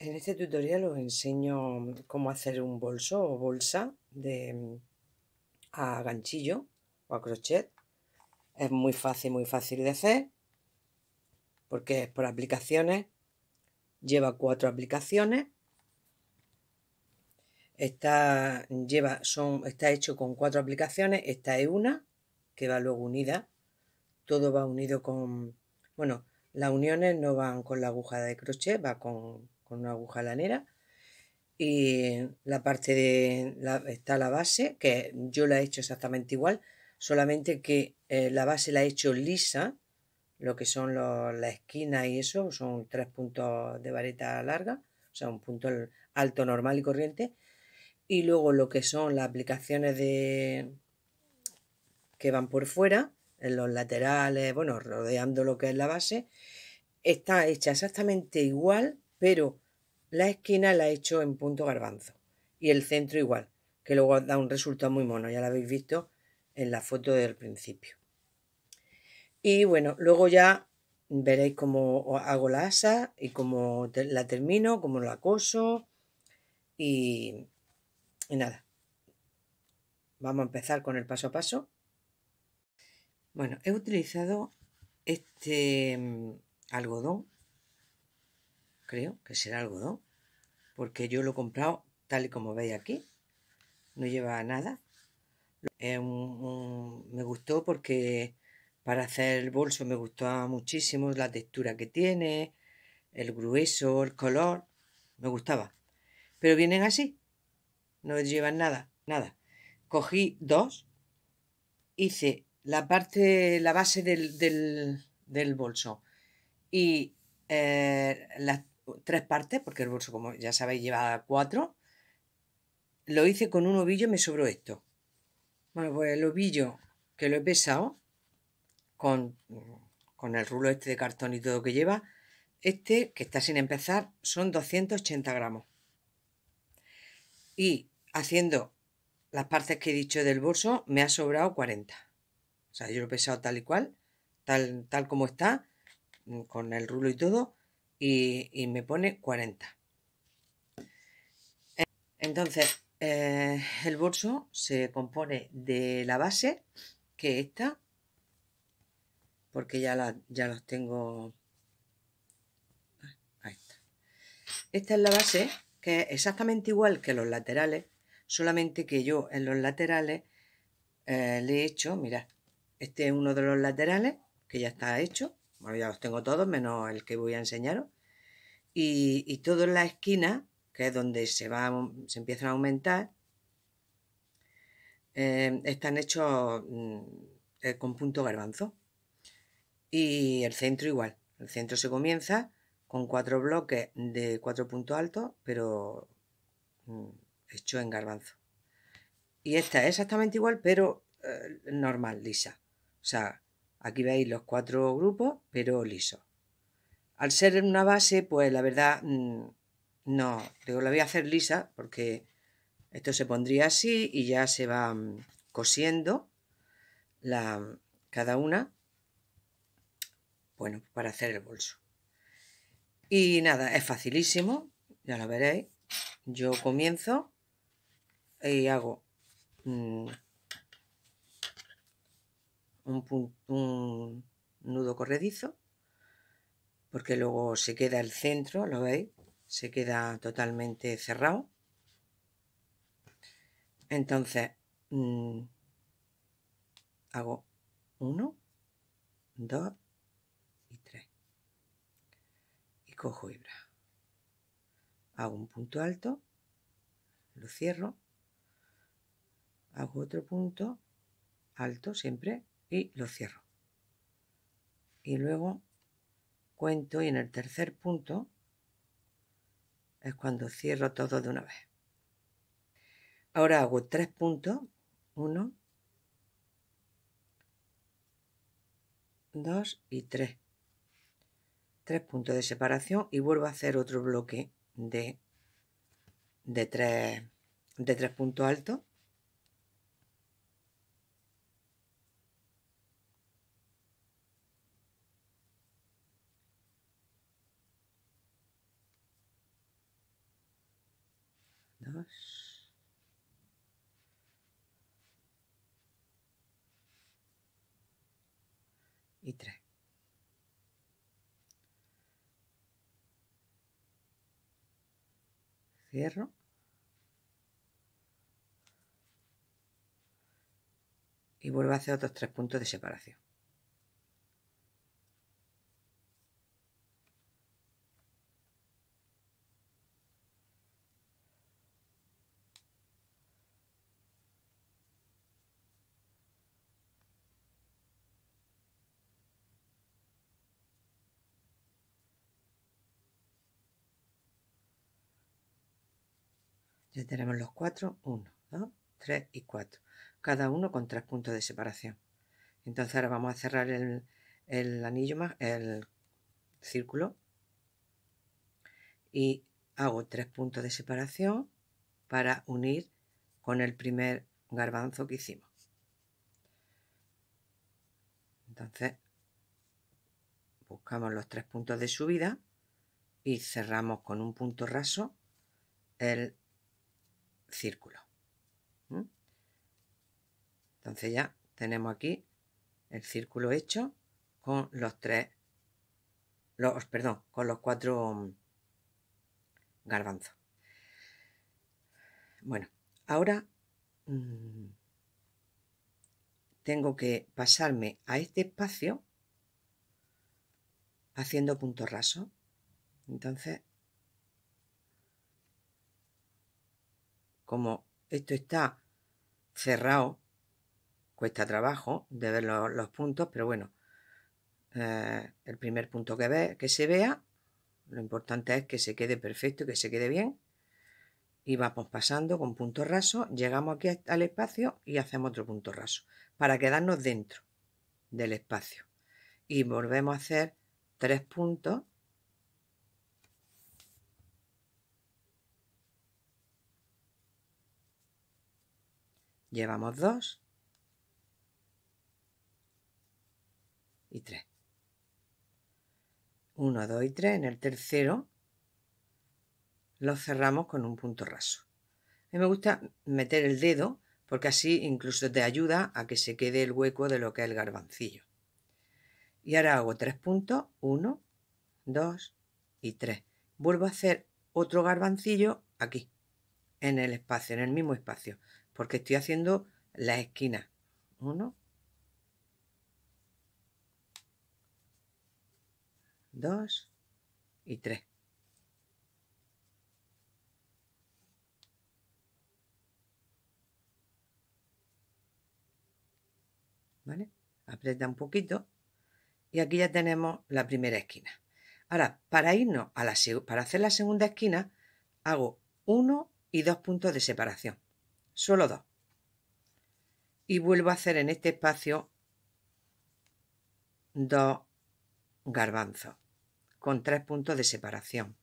En este tutorial os enseño cómo hacer un bolso o bolsa de, mm, a ganchillo o a crochet es muy fácil, muy fácil de hacer, porque es por aplicaciones. Lleva cuatro aplicaciones. Está, lleva, son, está hecho con cuatro aplicaciones. Esta es una, que va luego unida. Todo va unido con... Bueno, las uniones no van con la aguja de crochet, va con, una aguja lanera y la parte de está la base que yo la he hecho exactamente igual solamente que eh, la base la he hecho lisa, lo que son la las esquinas y eso, son tres puntos de vareta larga, o sea, un punto alto normal y corriente, y luego lo que son las aplicaciones de que van por fuera, en los laterales, bueno, rodeando lo que es la base, está hecha exactamente igual, pero la esquina la he hecho en punto garbanzo y el centro igual, que luego da un resultado muy mono, ya lo habéis visto en la foto del principio. Y bueno, luego ya veréis cómo hago la asa y cómo la termino, cómo la coso y, y nada. Vamos a empezar con el paso a paso. Bueno, he utilizado este mm, algodón, creo que será algodón, porque yo lo he comprado tal y como veis aquí. No lleva nada, me gustó porque para hacer el bolso me gustaba muchísimo la textura que tiene, el grueso, el color, me gustaba. Pero vienen así, no llevan nada, nada. Cogí dos, hice la parte, la base del, bolso y eh, las tres partes, porque el bolso, como ya sabéis, lleva cuatro. Lo hice con un ovillo y me sobró esto. Bueno, pues el ovillo, que lo he pesado con, el rulo este de cartón y todo que lleva, este, que está sin empezar, son 280 gramos. Y haciendo las partes que he dicho del bolso, me ha sobrado 40. O sea, yo lo he pesado tal y cual, tal, tal como está, con el rulo y todo, y, y me pone 40. Entonces, eh, el bolso se compone de la base, que esta, porque ya, ya los tengo... Esta es la base, que es exactamente igual que los laterales, solamente que yo en los laterales eh, le he hecho, mirad, este es uno de los laterales, que ya está hecho, bueno, ya los tengo todos, menos el que voy a enseñaros, y todo en la esquina que es donde se, va, se empiezan a aumentar, eh, están hechos mm, eh, con punto garbanzo. Y el centro igual. El centro se comienza con cuatro bloques de cuatro puntos altos, pero mm, hecho en garbanzo. Y esta es exactamente igual, pero eh, normal, lisa. O sea, aquí veis los cuatro grupos, pero liso. Al ser una base, pues la verdad... Mm, no, digo, la voy a hacer lisa porque esto se pondría así y ya se va mm, cosiendo la, cada una, bueno, para hacer el bolso. Y nada, es facilísimo, ya lo veréis. Yo comienzo y hago mm, un, un nudo corredizo, porque luego se queda el centro, ¿lo veis? se queda totalmente cerrado. Entonces, mm, hago uno 2 y 3. Y cojo hebra. Hago un punto alto, lo cierro, hago otro punto alto siempre y lo cierro. Y luego cuento y en el tercer punto es cuando cierro todo de una vez. Ahora hago tres puntos. Uno, dos y tres. Tres puntos de separación y vuelvo a hacer otro bloque de, de, tres, de tres puntos altos y 3. Cierro. Y vuelvo a hacer otros tres puntos de separación. tenemos los cuatro, 1, 2, 3 y 4, cada uno con tres puntos de separación. Entonces ahora vamos a cerrar el anillo más, el círculo y hago tres puntos de separación para unir con el primer garbanzo que hicimos. Entonces buscamos los tres puntos de subida y cerramos con un punto raso el círculo. Entonces ya tenemos aquí el círculo hecho con los tres, los, perdón, con los cuatro mm, garbanzos. Bueno, ahora mm, tengo que pasarme a este espacio haciendo punto raso. Entonces como esto está cerrado, cuesta trabajo de ver los, puntos, pero bueno, eh, el primer punto que, que se vea, lo importante es que se quede perfecto, que se quede bien, y vamos pasando con punto raso, llegamos aquí al espacio y hacemos otro punto raso, para quedarnos dentro del espacio. Y volvemos a hacer tres puntos Llevamos dos. Y tres. Uno, dos y tres. En el tercero lo cerramos con un punto raso. A mí me gusta meter el dedo porque así incluso te ayuda a que se quede el hueco de lo que es el garbancillo. Y ahora hago tres puntos, uno, dos y tres. Vuelvo a hacer otro garbancillo aquí, en el espacio, en el mismo espacio porque estoy haciendo las esquinas. Uno, dos y tres. ¿Vale? Aprieta un poquito y aquí ya tenemos la primera esquina. Ahora, para irnos a la para hacer la segunda esquina, hago uno y dos puntos de separación solo dos. Y vuelvo a hacer en este espacio dos garbanzos con tres puntos de separación.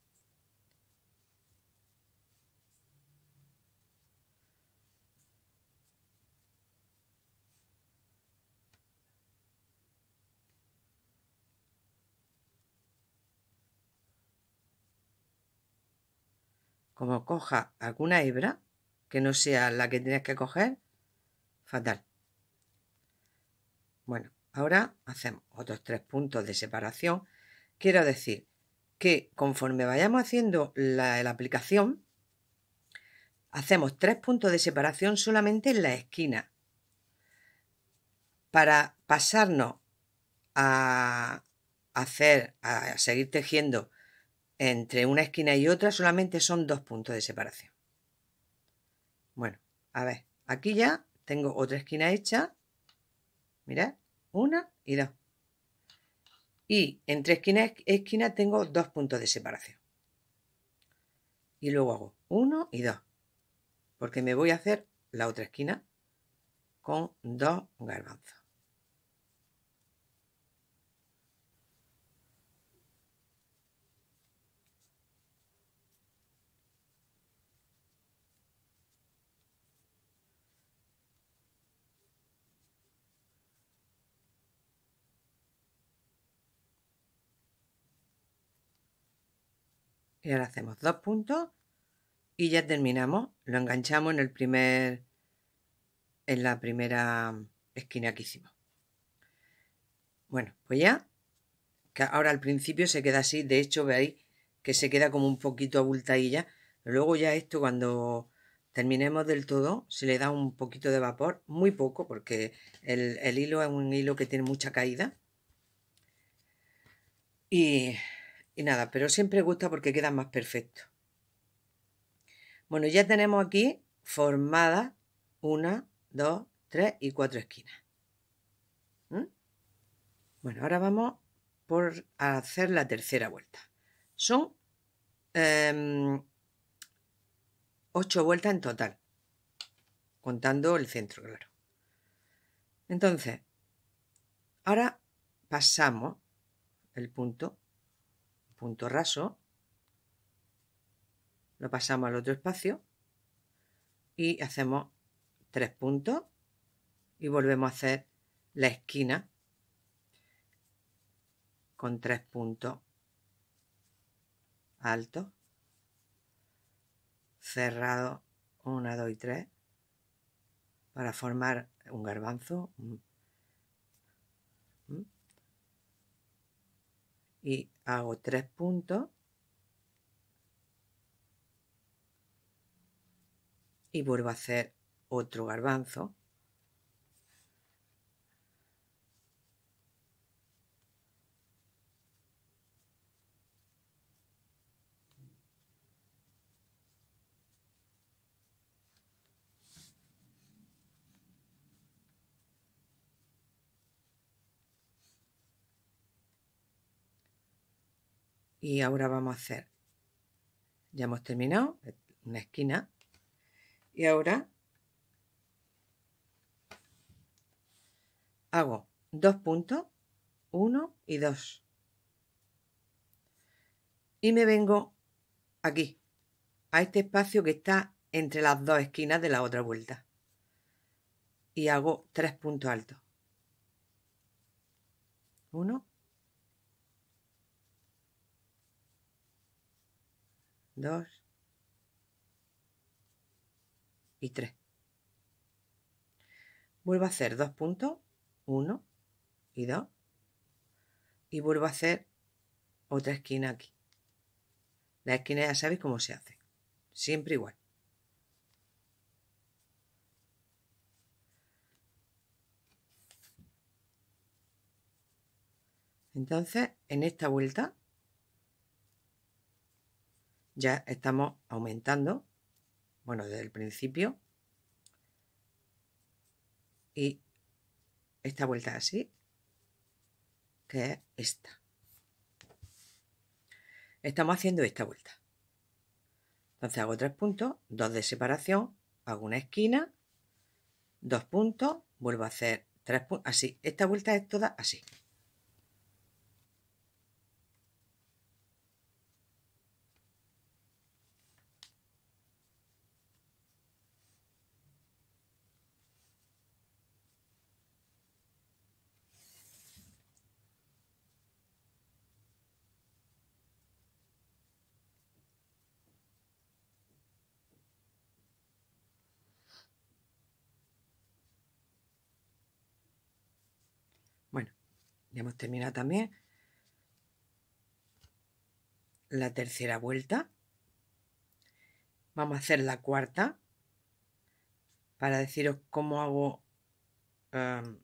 Como coja alguna hebra, que no sea la que tienes que coger, fatal. Bueno, ahora hacemos otros tres puntos de separación. Quiero decir que conforme vayamos haciendo la, la aplicación, hacemos tres puntos de separación solamente en la esquina para pasarnos a hacer, a seguir tejiendo entre una esquina y otra, solamente son dos puntos de separación. Bueno, a ver, aquí ya tengo otra esquina hecha. Mirad, una y dos. Y entre esquina esquina tengo dos puntos de separación. Y luego hago uno y dos. Porque me voy a hacer la otra esquina con dos garbanzos. y ahora hacemos dos puntos y ya terminamos lo enganchamos en el primer en la primera esquina que hicimos bueno pues ya que ahora al principio se queda así de hecho veis que se queda como un poquito abultadilla luego ya esto cuando terminemos del todo se le da un poquito de vapor muy poco porque el, el hilo es un hilo que tiene mucha caída y y nada, pero siempre gusta porque queda más perfecto Bueno, ya tenemos aquí formadas una, dos, tres y cuatro esquinas. Bueno, ahora vamos por hacer la tercera vuelta. Son em, ocho vueltas en total, contando el centro, claro. Entonces, ahora pasamos el punto punto raso, lo pasamos al otro espacio y hacemos tres puntos y volvemos a hacer la esquina con tres puntos altos, cerrado 1, 2 y 3 para formar un garbanzo y hago tres puntos y vuelvo a hacer otro garbanzo y ahora vamos a hacer ya hemos terminado eh, una esquina y ahora hago dos puntos uno y dos y me vengo aquí a este espacio que está entre las dos esquinas de la otra vuelta y hago tres puntos altos uno 2 y 3. Vuelvo a hacer dos puntos, 1 y 2. Y vuelvo a hacer otra esquina aquí. La esquina ya sabéis cómo se hace. Siempre igual. Entonces, en esta vuelta ya estamos aumentando, bueno, desde el principio. Y esta vuelta así, que es esta. Estamos haciendo esta vuelta. Entonces hago tres puntos, dos de separación, hago una esquina, dos puntos, vuelvo a hacer tres puntos, así. Esta vuelta es toda así. ya hemos terminado también. La tercera vuelta. Vamos a hacer la cuarta para deciros cómo hago, em,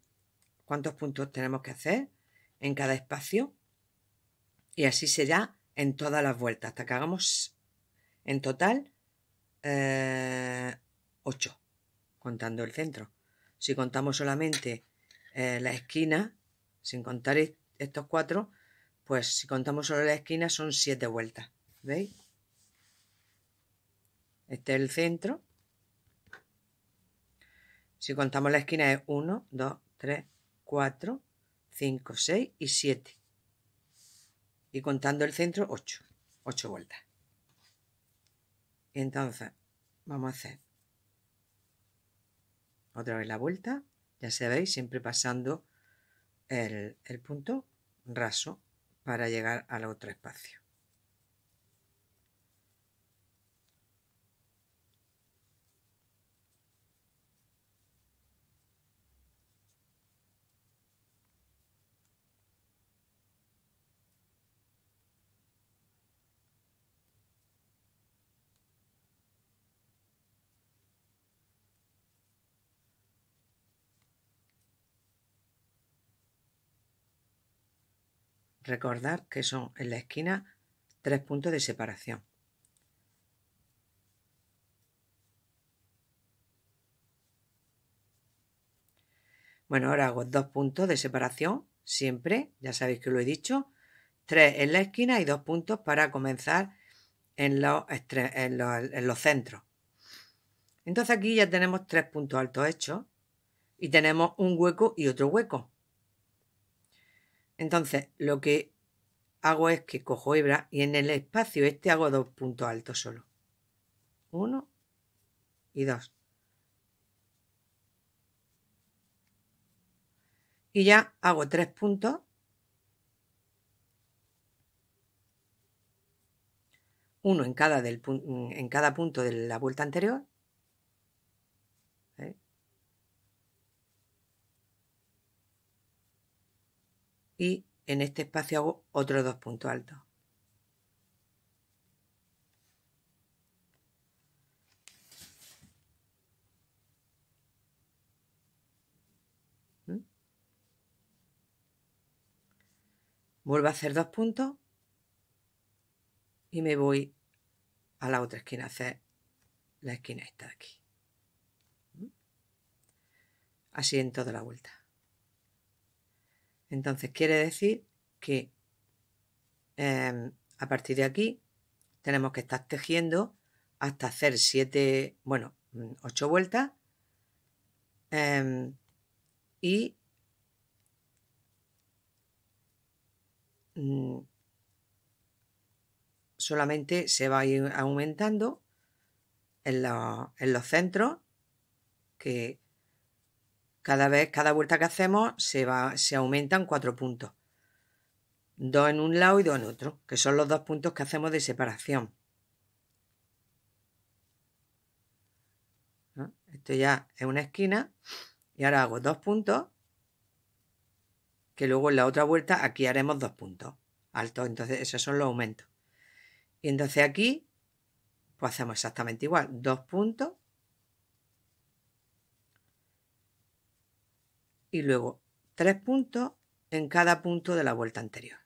cuántos puntos tenemos que hacer en cada espacio. Y así será en todas las vueltas, hasta que hagamos en total 8, eh, contando el centro. Si contamos solamente eh, la esquina, sin contar estos cuatro, pues si contamos solo la esquina son siete vueltas. ¿Veis? Este es el centro. Si contamos la esquina es 1, 2, 3, 4, 5, 6 y 7. Y contando el centro, 8. 8 vueltas. Entonces, vamos a hacer otra vez la vuelta. Ya sabéis, siempre pasando el, punto raso para llegar al otro espacio. Recordad que son en la esquina tres puntos de separación. Bueno, ahora hago dos puntos de separación, siempre, ya sabéis que lo he dicho, tres en la esquina y dos puntos para comenzar en los, en los centros. Entonces aquí ya tenemos tres puntos altos hechos y tenemos un hueco y otro hueco. Entonces, lo que hago es que cojo hebra y en el espacio este hago dos puntos altos solo. Uno y dos. Y ya hago tres puntos. Uno en cada, en cada punto de la vuelta anterior. y en este espacio hago otros dos puntos altos. ¿Mm? Vuelvo a hacer dos puntos y me voy a la otra esquina, a hacer la esquina esta de aquí. ¿Mm? Así en toda la vuelta. Entonces quiere decir que em, a partir de aquí tenemos que estar tejiendo hasta hacer siete bueno, mm, ocho vueltas em, y mm, solamente se va a ir aumentando en, en los centros que cada vez, cada vuelta que hacemos se, va, se aumentan cuatro puntos. Dos en un lado y dos en otro, que son los dos puntos que hacemos de separación. Esto ya es una esquina y ahora hago dos puntos que luego en la otra vuelta aquí haremos dos puntos altos, entonces esos son los aumentos. Y entonces aquí pues hacemos exactamente igual, dos puntos y luego tres puntos en cada punto de la vuelta anterior.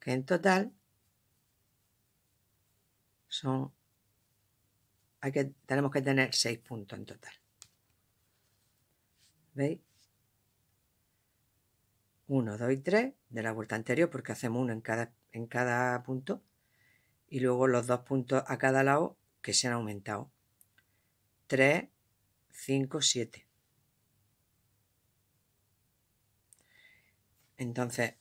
Que en total son que, tenemos que tener 6 puntos en total. ¿Veis? 1, 2 y 3 de la vuelta anterior porque hacemos uno en cada, en cada punto y luego los dos puntos a cada lado que se han aumentado. 3, 5, 7. Entonces,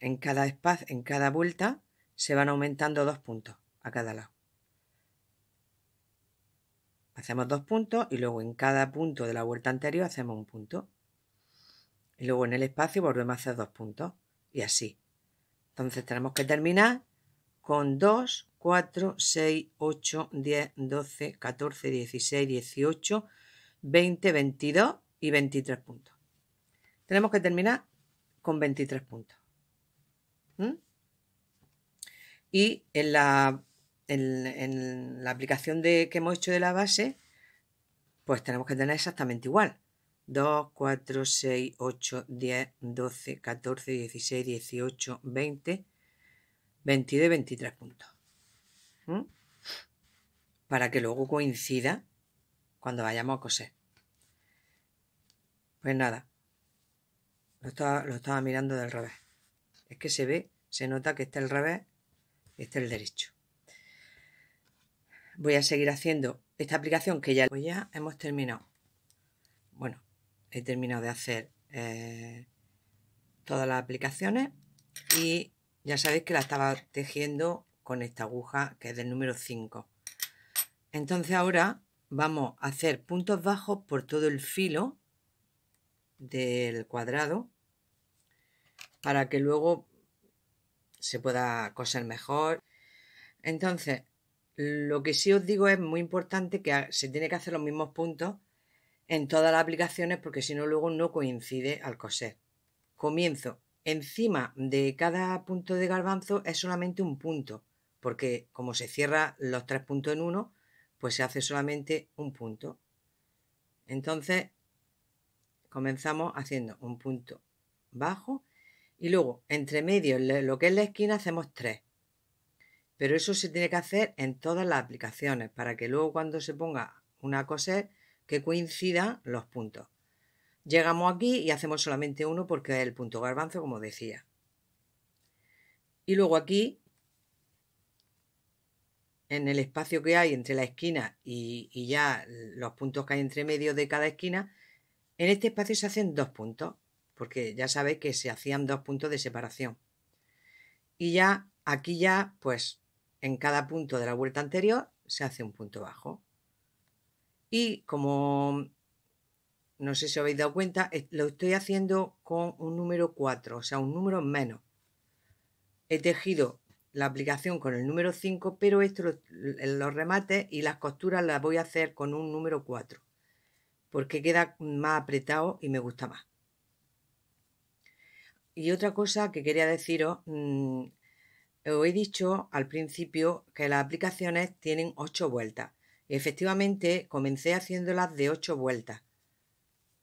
en, cada espacio, en cada vuelta se van aumentando dos puntos a cada lado. Hacemos dos puntos y luego en cada punto de la vuelta anterior hacemos un punto. Y luego en el espacio volvemos a hacer dos puntos y así. Entonces tenemos que terminar con 2, 4, 6, 8, 10, 12, 14, 16, 18, 20, 22 y 23 puntos. Tenemos que terminar con 23 puntos. ¿Mm? Y en la, en, la aplicación de, que hemos hecho de la base, pues tenemos que tener exactamente igual. 2, 4, 6, 8, 10, 12, 14, 16, 18, 20, 22 y 23 puntos. ¿Mm? Para que luego coincida cuando vayamos a coser. Pues nada, lo estaba, lo estaba mirando del revés. Es que se ve, se nota que está el revés este es el derecho. Voy a seguir haciendo esta aplicación que ya, hemos terminado. Bueno, he terminado de hacer eh, todas las aplicaciones y ya sabéis que la estaba tejiendo con esta aguja que es del número 5. Entonces ahora vamos a hacer puntos bajos por todo el filo del cuadrado para que luego se pueda coser mejor. Entonces, lo que sí os digo es muy importante que se tiene que hacer los mismos puntos en todas las aplicaciones porque si no luego no coincide al coser. Comienzo. Encima de cada punto de garbanzo es solamente un punto, porque como se cierra los tres puntos en uno, pues se hace solamente un punto. Entonces, comenzamos haciendo un punto bajo y luego, entre medio, lo que es la esquina, hacemos tres Pero eso se tiene que hacer en todas las aplicaciones para que luego cuando se ponga una cosa que coincidan los puntos. Llegamos aquí y hacemos solamente uno porque es el punto garbanzo, como decía. Y luego aquí, en el espacio que hay entre la esquina y, y ya los puntos que hay entre medio de cada esquina, en este espacio se hacen dos puntos porque ya sabéis que se hacían dos puntos de separación. Y ya aquí ya, pues en cada punto de la vuelta anterior se hace un punto bajo. Y como no sé si habéis dado cuenta, eh, lo estoy haciendo con un número 4, o sea, un número menos. He tejido la aplicación con el número 5, pero esto eh, los remates y las costuras las voy a hacer con un número 4, porque queda más apretado y me gusta más. Y otra cosa que quería deciros, mm, os he dicho al principio que las aplicaciones tienen 8 vueltas. efectivamente comencé haciéndolas de 8 vueltas.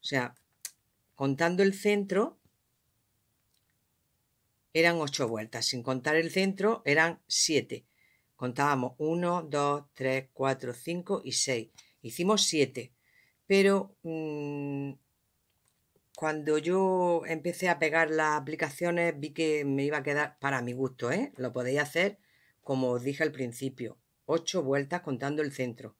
O sea, contando el centro, eran 8 vueltas. Sin contar el centro, eran 7. Contábamos 1, 2, 3, 4, 5 y 6. Hicimos 7. Pero mm, cuando yo empecé a pegar las aplicaciones vi que me iba a quedar, para mi gusto, ¿eh? lo podéis hacer como os dije al principio, ocho vueltas contando el centro.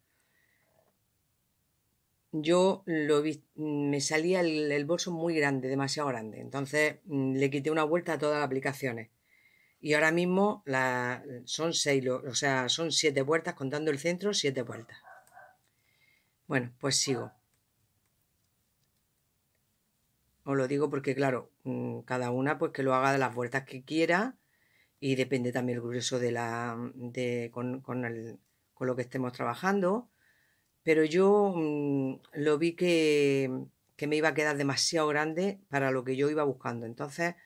Yo lo mm, me salía el, bolso muy grande, demasiado grande, entonces mm, le quité una vuelta a todas las aplicaciones. Y ahora mismo son seis, o sea, son siete vueltas contando el centro, siete vueltas. Bueno, pues sigo. Os lo digo porque, claro, mm, cada una pues que lo haga de las vueltas que quiera y depende también el grueso de la, mm, de, con, lo que estemos trabajando. Pero yo mm, lo vi que, que me iba a quedar demasiado grande para lo que yo iba buscando. Entonces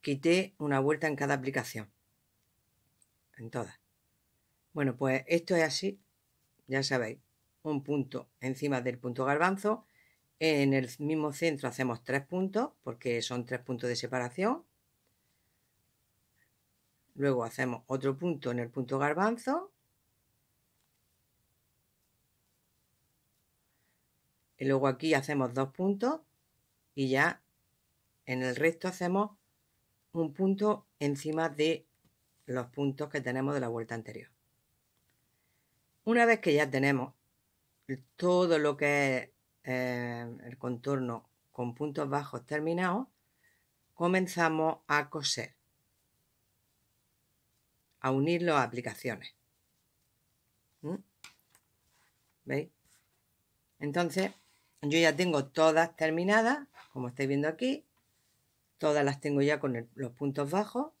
quité una vuelta en cada aplicación. En todas. Bueno, pues esto es así. Ya sabéis. Un punto encima del punto garbanzo en el mismo centro hacemos tres puntos porque son tres puntos de separación. Luego hacemos otro punto en el punto garbanzo. Y luego aquí hacemos dos puntos y ya en el resto hacemos un punto encima de los puntos que tenemos de la vuelta anterior. Una vez que ya tenemos todo lo que es Em, el contorno con puntos bajos terminados, comenzamos a coser, a unir las aplicaciones. ¿Veis? Entonces, yo ya tengo todas terminadas, como estáis viendo aquí. Todas las tengo ya con los puntos bajos.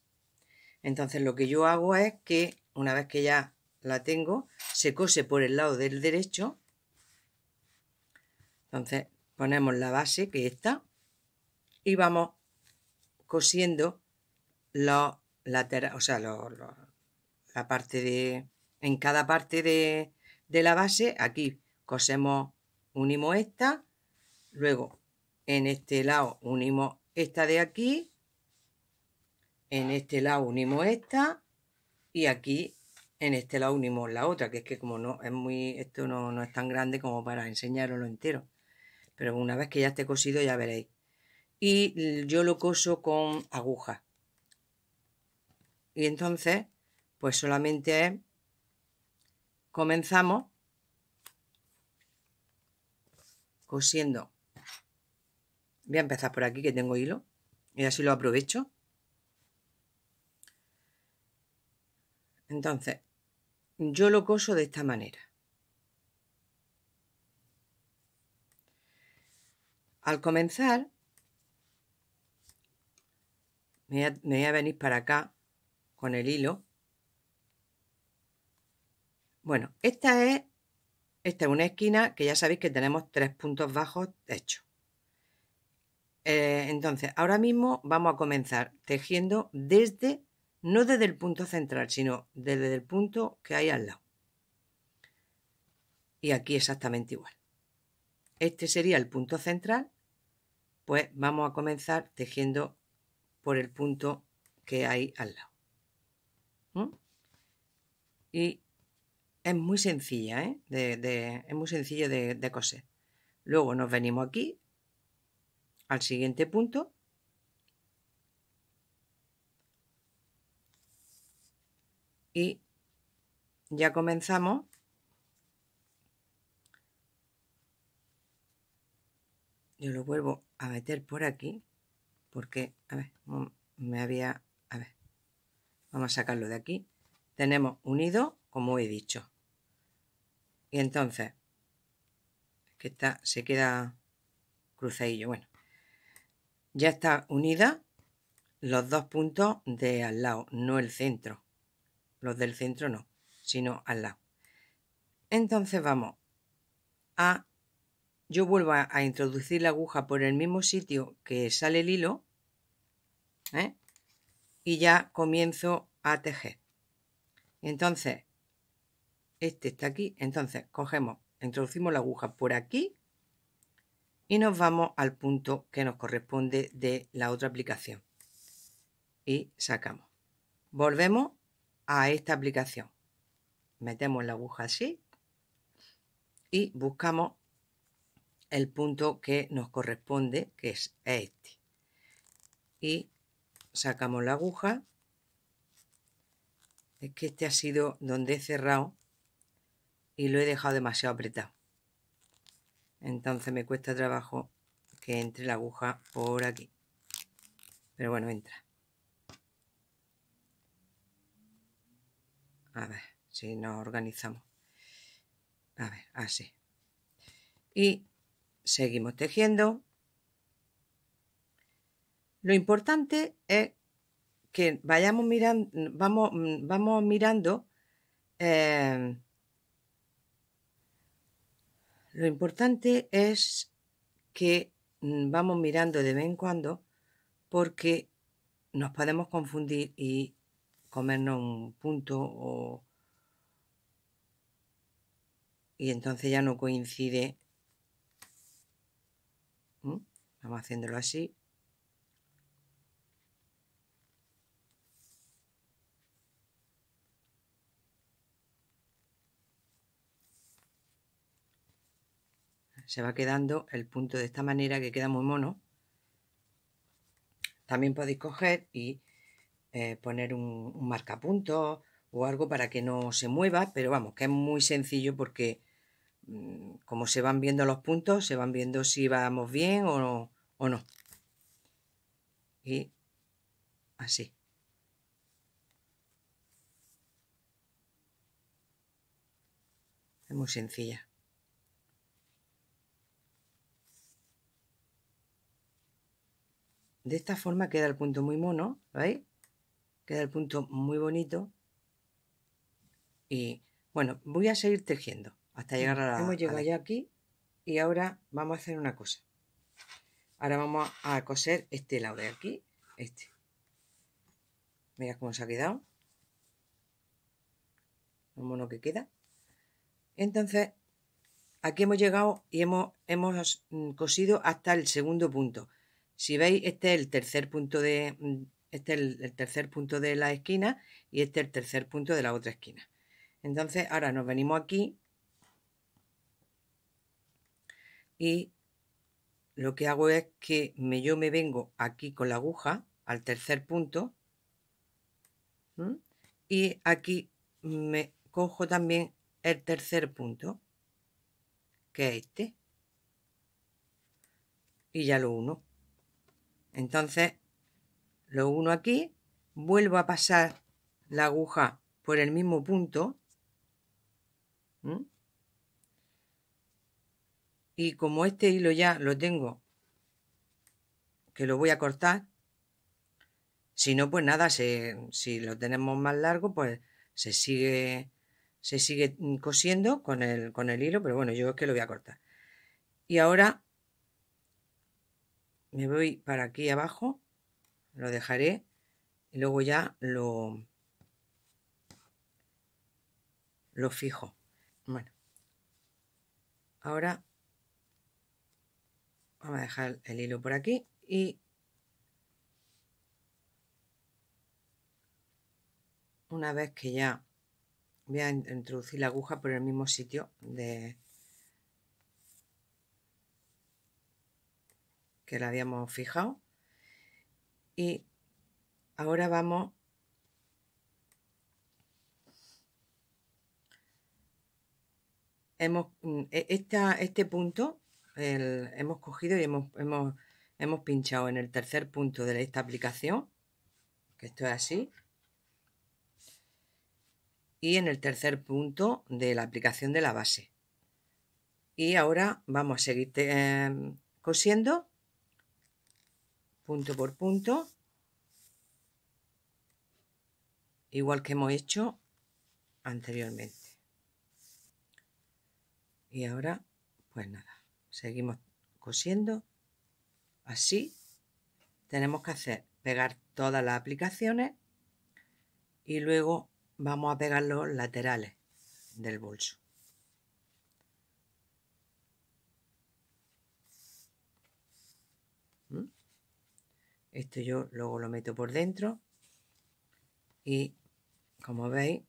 Entonces, lo que yo hago es que, una vez que ya la tengo, se cose por el lado del derecho entonces ponemos la base, que está y vamos cosiendo los laterales, o sea, la parte de, en cada parte de, la base, aquí cosemos, unimos esta, luego en este lado unimos esta de aquí, en este lado unimos esta y aquí en este lado unimos la otra, que es que como no es muy, esto no, no es tan grande como para enseñaroslo entero pero una vez que ya esté cosido ya veréis. Y yo lo coso con aguja. Y entonces, pues solamente comenzamos cosiendo. Voy a empezar por aquí que tengo hilo y así lo aprovecho. Entonces, yo lo coso de esta manera. Al comenzar, me voy, a, venir para acá con el hilo. Bueno, esta es, esta es una esquina que ya sabéis que tenemos tres puntos bajos hechos. Eh, entonces, ahora mismo vamos a comenzar tejiendo desde, no desde el punto central, sino desde el punto que hay al lado. Y aquí exactamente igual. Este sería el punto central pues vamos a comenzar tejiendo por el punto que hay al lado. Y es muy sencilla, ¿eh? es muy sencillo de, de coser. Luego nos venimos aquí al siguiente punto y ya comenzamos yo lo vuelvo a meter por aquí, porque, a ver, me había, a ver, vamos a sacarlo de aquí. Tenemos unido, como he dicho. Y entonces, que está, se queda cruzadillo, bueno. Ya está unida los dos puntos de al lado, no el centro. Los del centro no, sino al lado. Entonces vamos a yo vuelvo a, introducir la aguja por el mismo sitio que sale el hilo ¿eh? y ya comienzo a tejer. Entonces, este está aquí, entonces cogemos, introducimos la aguja por aquí y nos vamos al punto que nos corresponde de la otra aplicación y sacamos. Volvemos a esta aplicación. Metemos la aguja así y buscamos el punto que nos corresponde, que es este. Y sacamos la aguja. Es que este ha sido donde he cerrado y lo he dejado demasiado apretado. Entonces me cuesta trabajo que entre la aguja por aquí. Pero bueno, entra. A ver si nos organizamos. A ver, así. Y seguimos tejiendo. Lo importante es que vayamos mirando, vamos, vamos mirando em, lo importante es que mm, vamos mirando de vez en cuando porque nos podemos confundir y comernos un punto o, y entonces ya no coincide Vamos haciéndolo así. Se va quedando el punto de esta manera que queda muy mono. También podéis coger y eh, poner un, un marcapunto o algo para que no se mueva, pero vamos, que es muy sencillo porque mm, como se van viendo los puntos, se van viendo si vamos bien o, no, o no. Y así. Es muy sencilla. De esta forma queda el punto muy mono, veis? Queda el punto muy bonito. Y bueno, voy a seguir tejiendo hasta llegar a la... Hemos llegado ya aquí y ahora vamos a hacer una cosa. Ahora vamos a coser este lado de aquí, este. Mira cómo se ha quedado. El mono que queda. Entonces, aquí hemos llegado y hemos, hemos mm, cosido hasta el segundo punto. Si veis, este es el tercer punto de, mm, este el, el, tercer punto de la esquina y este es el tercer punto de la otra esquina. Entonces, ahora nos venimos aquí y lo que hago es que me, yo me vengo aquí con la aguja al tercer punto y aquí me cojo también el tercer punto que es este y ya lo uno entonces lo uno aquí vuelvo a pasar la aguja por el mismo punto y como este hilo ya lo tengo que lo voy a cortar si no pues nada si lo tenemos más largo pues se sigue se sigue cosiendo con el, con el hilo pero bueno yo es que lo voy a cortar y ahora me voy para aquí abajo lo dejaré y luego ya lo lo fijo bueno ahora Vamos a dejar el hilo por aquí y una vez que ya voy a introducir la aguja por el mismo sitio de que la habíamos fijado y ahora vamos hemos mm, e, esta, este punto hemos cogido y hemos, pinchado en el tercer punto de esta aplicación, que esto es así, y en el tercer punto de la aplicación de la base. Y ahora vamos a seguir em, cosiendo punto por punto, igual que hemos hecho anteriormente. Y ahora, pues nada seguimos cosiendo así tenemos que hacer pegar todas las aplicaciones y luego vamos a pegar los laterales del bolso ¿Mm? esto yo luego lo meto por dentro y como veis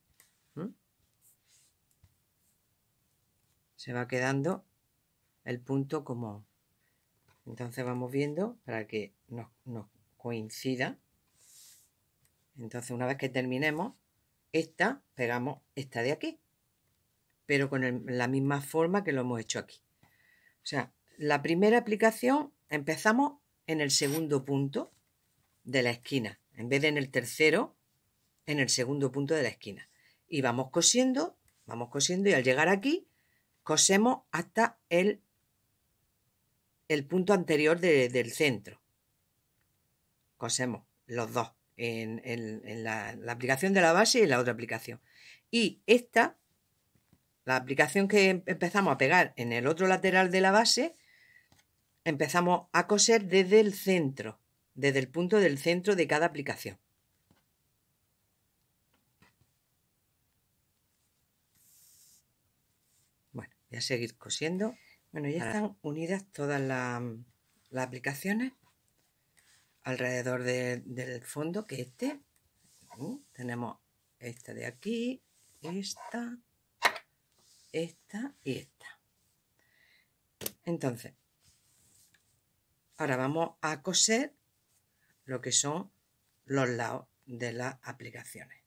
se va quedando el punto como Entonces vamos viendo para que nos, coincida. Entonces una vez que terminemos, esta pegamos esta de aquí, pero con la misma forma que lo hemos hecho aquí. O sea, la primera aplicación empezamos en el segundo punto de la esquina, en vez de en el tercero, en el segundo punto de la esquina. Y vamos cosiendo, vamos cosiendo y al llegar aquí, cosemos hasta el el punto anterior del centro. Cosemos los dos en, la, la, aplicación de la base y la otra aplicación. Y esta, la aplicación que em, empezamos a pegar en el otro lateral de la base, empezamos a coser desde el centro, desde el punto del centro de cada aplicación. Bueno, voy a seguir cosiendo. Bueno, ya están unidas todas las, aplicaciones alrededor del fondo, que este. tenemos esta de aquí, esta, esta y esta. Entonces, ahora vamos a coser lo que son los lados de las aplicaciones.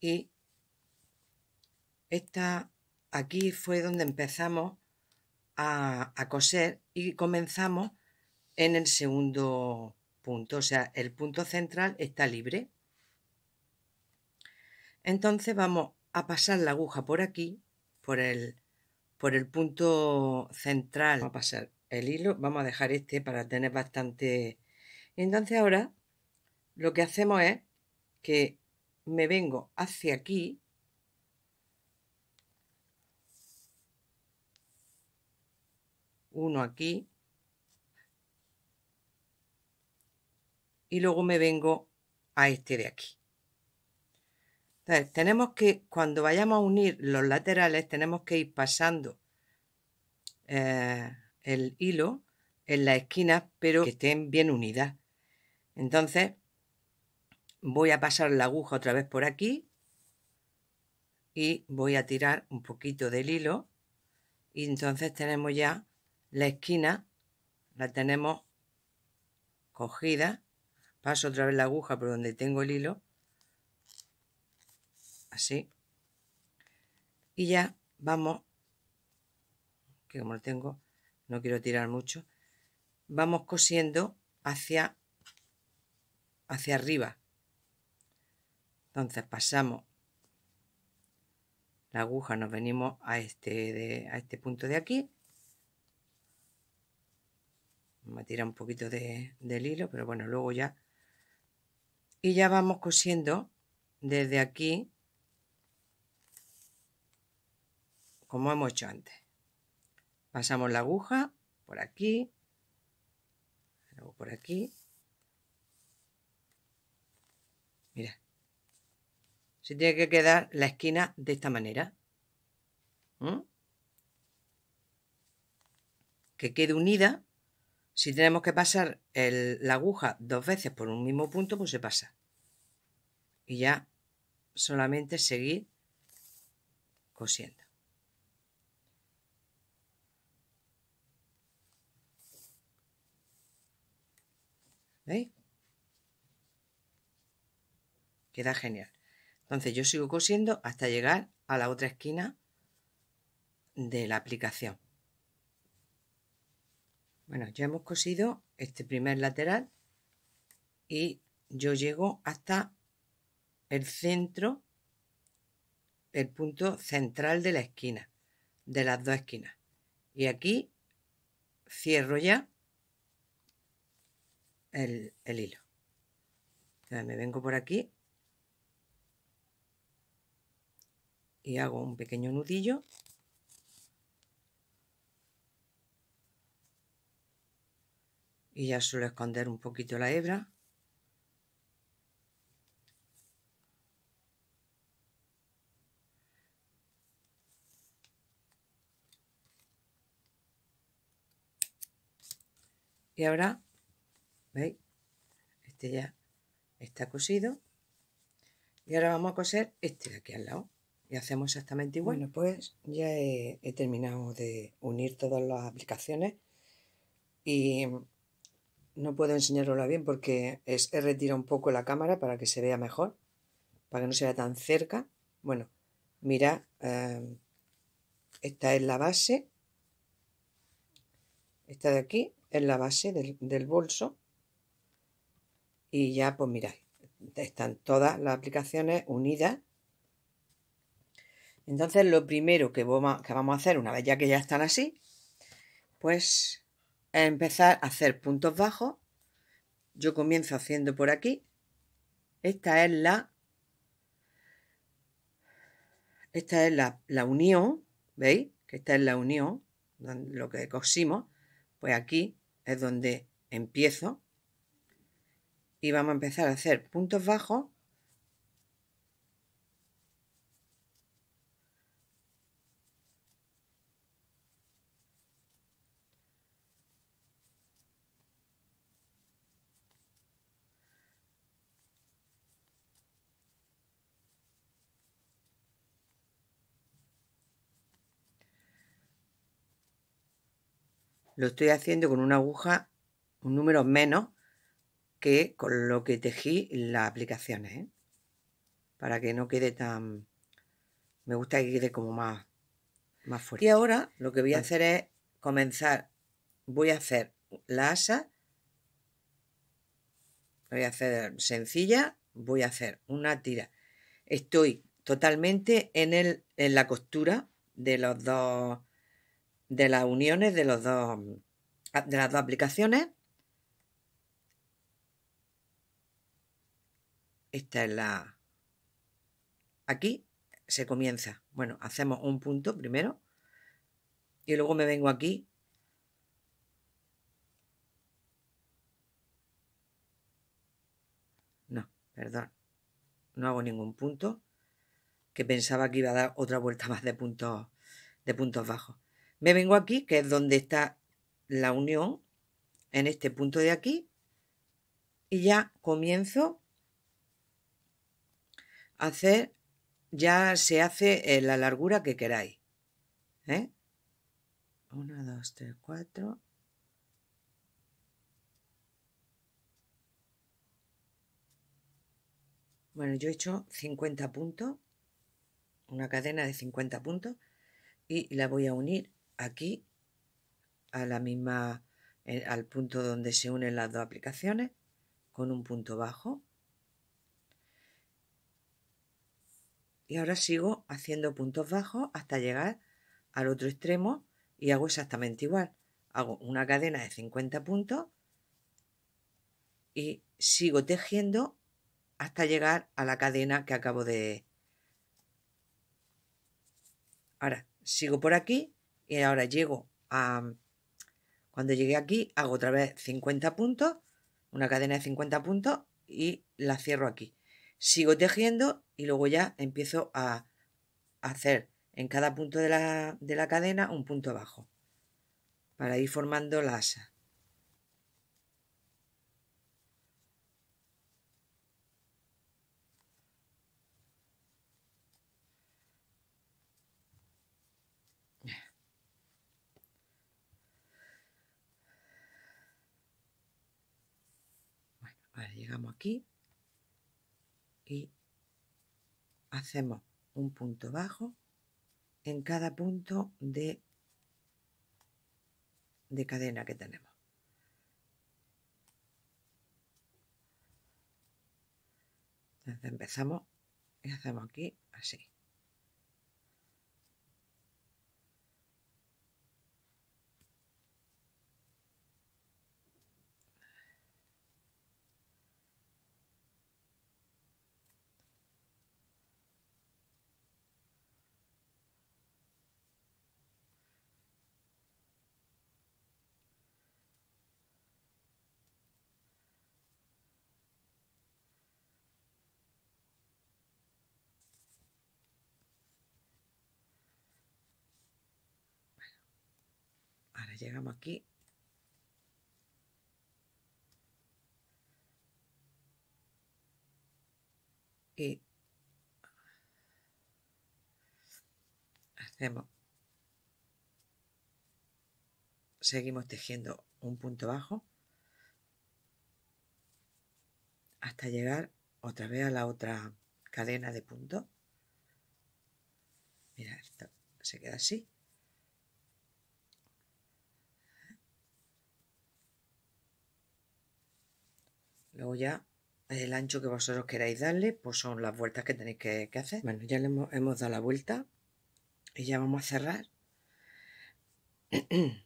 Y esta aquí fue donde empezamos a, coser y comenzamos en el segundo punto, o sea, el punto central está libre. Entonces vamos a pasar la aguja por aquí, por por el punto central. Vamos a pasar el hilo, vamos a dejar este para tener bastante... Entonces ahora lo que hacemos es que me vengo hacia aquí uno aquí y luego me vengo a este de aquí. Entonces, tenemos que, cuando vayamos a unir los laterales, tenemos que ir pasando eh, el hilo en las esquinas, pero que estén bien unidas. Entonces, voy a pasar la aguja otra vez por aquí y voy a tirar un poquito del hilo y entonces tenemos ya la esquina la tenemos cogida. Paso otra vez la aguja por donde tengo el hilo. Así. Y ya vamos, que como lo tengo, no quiero tirar mucho, vamos cosiendo hacia, hacia arriba. Entonces pasamos la aguja, nos venimos a este, de, a este punto de aquí me tira un poquito de, del hilo, pero bueno, luego ya. Y ya vamos cosiendo desde aquí, como hemos hecho antes. Pasamos la aguja por aquí, luego por aquí. Mira, se tiene que quedar la esquina de esta manera. Que quede unida si tenemos que pasar la aguja dos veces por un mismo punto, pues se pasa. Y ya solamente seguir cosiendo. ¿Veis? Queda genial. Entonces yo sigo cosiendo hasta llegar a la otra esquina de la aplicación. Bueno, ya hemos cosido este primer lateral y yo llego hasta el centro, el punto central de la esquina, de las dos esquinas. Y aquí cierro ya el, hilo. Entonces me vengo por aquí y hago un pequeño nudillo y ya suelo esconder un poquito la hebra y ahora veis este ya está cosido y ahora vamos a coser este de aquí al lado y hacemos exactamente igual bueno pues ya he, he terminado de unir todas las aplicaciones y no puedo enseñarosla bien porque es, he retirado un poco la cámara para que se vea mejor, para que no se vea tan cerca. Bueno, mira em, esta es la base, esta de aquí es la base del, del bolso y ya pues mirad, están todas las aplicaciones unidas. Entonces lo primero que vamos a hacer una vez ya que ya están así, pues empezar a hacer puntos bajos. Yo comienzo haciendo por aquí. Esta es la esta es la, la, unión, ¿veis? Que esta es la unión, lo que cosimos, pues aquí es donde empiezo y vamos a empezar a hacer puntos bajos lo estoy haciendo con una aguja un número menos que con lo que tejí las aplicaciones, ¿eh? para que no quede tan... Me gusta que quede como más, más fuerte. Y ahora lo que voy a hacer es comenzar, voy a hacer la asa, voy a hacer sencilla, voy a hacer una tira. Estoy totalmente en, el, en la costura de los dos de las uniones de, los dos, de las dos aplicaciones. Esta es la... Aquí se comienza. Bueno, hacemos un punto primero y luego me vengo aquí no, perdón no hago ningún punto que pensaba que iba a dar otra vuelta más de puntos de puntos bajos me vengo aquí, que es donde está la unión, en este punto de aquí, y ya comienzo a hacer, ya se hace eh, la largura que queráis. ¿eh? 1, 2, 3, 4. Bueno, yo he hecho 50 puntos, una cadena de 50 puntos, y la voy a unir aquí a la misma, eh, al punto donde se unen las dos aplicaciones con un punto bajo. Y ahora sigo haciendo puntos bajos hasta llegar al otro extremo y hago exactamente igual. Hago una cadena de 50 puntos y sigo tejiendo hasta llegar a la cadena que acabo de... Ahora, sigo por aquí y ahora llego a... Cuando llegué aquí hago otra vez 50 puntos, una cadena de 50 puntos y la cierro aquí. Sigo tejiendo y luego ya empiezo a hacer en cada punto de la, de la cadena un punto abajo para ir formando la asa. llegamos aquí y hacemos un punto bajo en cada punto de, de cadena que tenemos. Entonces empezamos y hacemos aquí así. llegamos aquí. Y hacemos, seguimos tejiendo un punto bajo hasta llegar otra vez a la otra cadena de puntos. Mira, esto se queda así. Luego ya el ancho que vosotros queráis darle, pues son las vueltas que tenéis que, hacer. Bueno, ya le hemos, dado la vuelta y ya vamos a cerrar.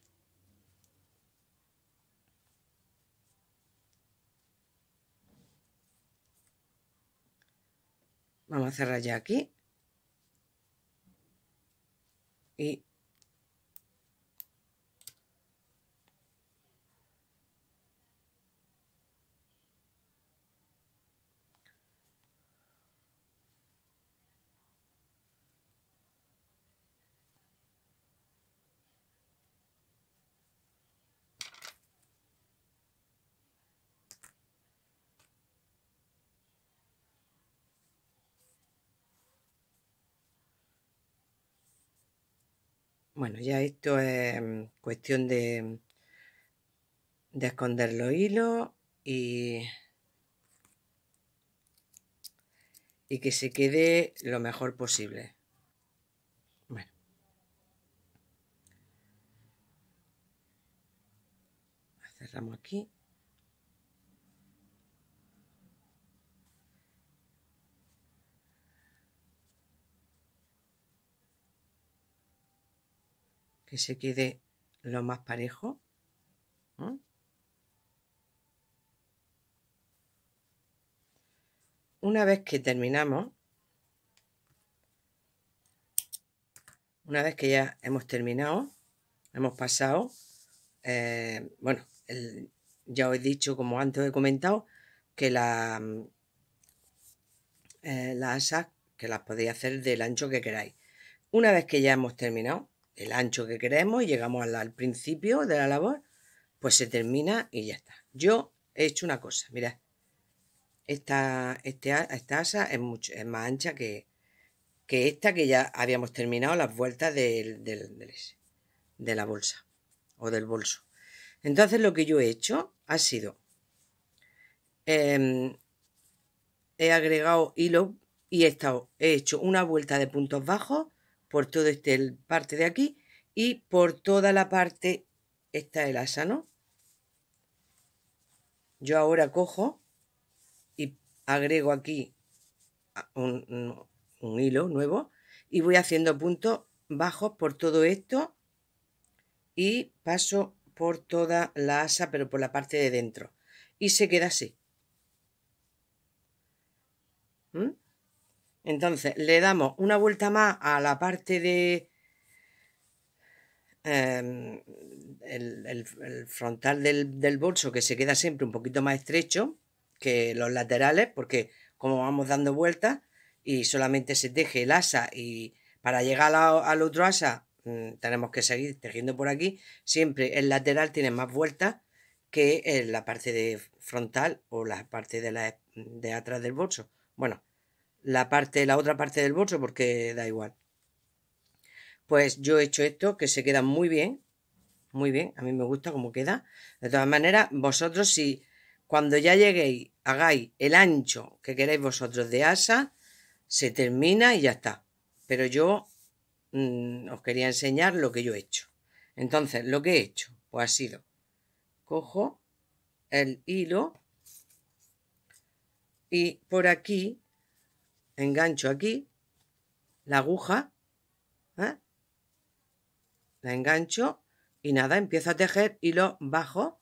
vamos a cerrar ya aquí. Y Bueno, ya esto es mm, cuestión de, de esconder los hilos y, y que se quede lo mejor posible. Bueno. Cerramos aquí. que se quede lo más parejo. Una vez que terminamos, una vez que ya hemos terminado, hemos pasado, eh, bueno, ya os he dicho, como antes he comentado, que la, eh, las asas que las podéis hacer del ancho que queráis. Una vez que ya hemos terminado, el ancho que queremos y llegamos al, principio de la labor, pues se termina y ya está. Yo he hecho una cosa, mirad. Esta, este, esta asa es, mucho, es más ancha que, que esta que ya habíamos terminado las vueltas del, de la bolsa o del bolso. Entonces lo que yo he hecho ha sido, em, he agregado hilo y he, estado, he hecho una vuelta de puntos bajos por toda esta parte de aquí y por toda la parte, está el asa, ¿no? Yo ahora cojo y agrego aquí un, hilo nuevo y voy haciendo puntos bajos por todo esto y paso por toda la asa, pero por la parte de dentro. Y se queda así. ¿Mm? Entonces, le damos una vuelta más a la parte de... Em, el, frontal del, bolso que se queda siempre un poquito más estrecho que los laterales porque como vamos dando vueltas y solamente se teje el asa y para llegar al otro asa mm, tenemos que seguir tejiendo por aquí siempre el lateral tiene más vueltas que eh, la parte de frontal o la parte de, la, de atrás del bolso bueno la parte, la otra parte del bolso porque da igual. Pues yo he hecho esto que se queda muy bien, muy bien, a mí me gusta cómo queda. De todas maneras, vosotros si cuando ya lleguéis, hagáis el ancho que queréis vosotros de asa, se termina y ya está. Pero yo mm, os quería enseñar lo que yo he hecho. Entonces, lo que he hecho, pues ha sido, cojo el hilo y por aquí engancho aquí la aguja, ¿eh? la engancho y nada, empiezo a tejer hilos bajo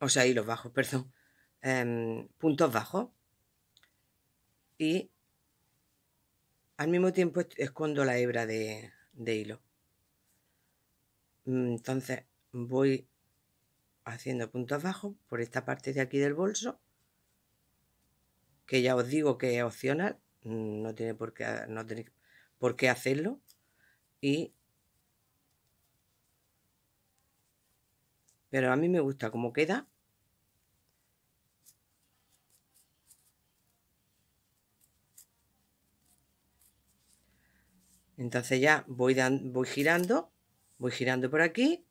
o sea, hilos bajos, perdón, em, puntos bajos. Y al mismo tiempo escondo la hebra de, de hilo. Entonces voy haciendo puntos bajos por esta parte de aquí del bolso que ya os digo que es opcional, mm, no tiene por qué, no por qué hacerlo. Y pero a mí me gusta cómo queda. Entonces ya voy, voy girando, voy girando por aquí,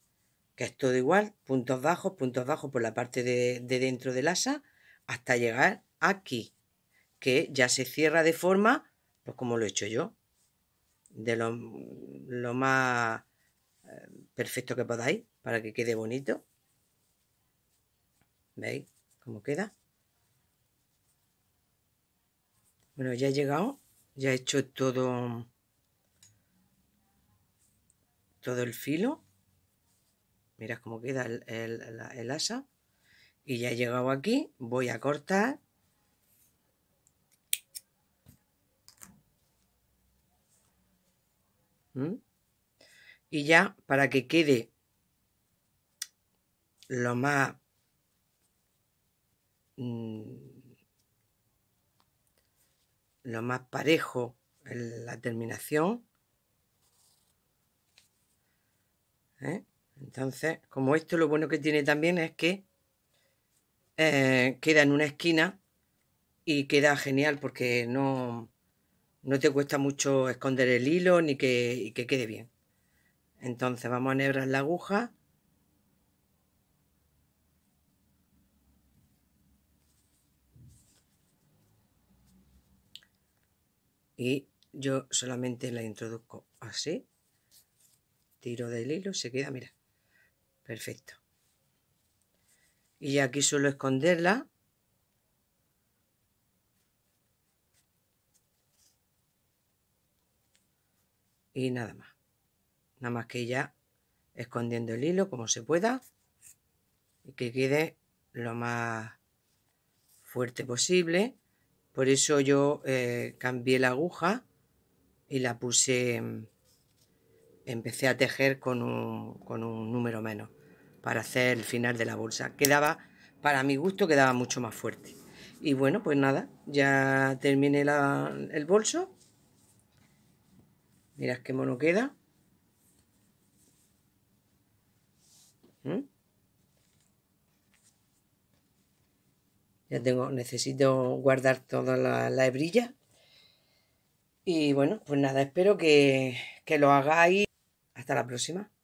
que es todo igual, puntos bajos, puntos bajos por la parte de, de dentro del asa, hasta llegar aquí que ya se cierra de forma, pues como lo he hecho yo, de lo, más eh, perfecto que podáis para que quede bonito. ¿Veis cómo queda? Bueno, ya he llegado, ya he hecho todo, todo el filo. Mirad cómo queda el, el asa. Y ya he llegado aquí, voy a cortar ¿Mm? Y ya, para que quede lo más mm, lo más parejo en la terminación ¿eh? entonces como esto lo bueno que tiene también es que eh, queda en una esquina y queda genial porque no no te cuesta mucho esconder el hilo ni que, que quede bien. Entonces vamos a nebrar la aguja. Y yo solamente la introduzco así. Tiro del hilo, se queda, mira. Perfecto. Y aquí suelo esconderla y nada más. Nada más que ya escondiendo el hilo como se pueda y que quede lo más fuerte posible. Por eso yo eh, cambié la aguja y la puse, empecé a tejer con un, con un número menos para hacer el final de la bolsa. Quedaba, para mi gusto, quedaba mucho más fuerte. Y bueno, pues nada, ya terminé la, el bolso Mirad qué mono queda. ¿Mm? Ya tengo, necesito guardar toda la hebrilla. Y bueno, pues nada, espero que, que lo hagáis. Hasta la próxima.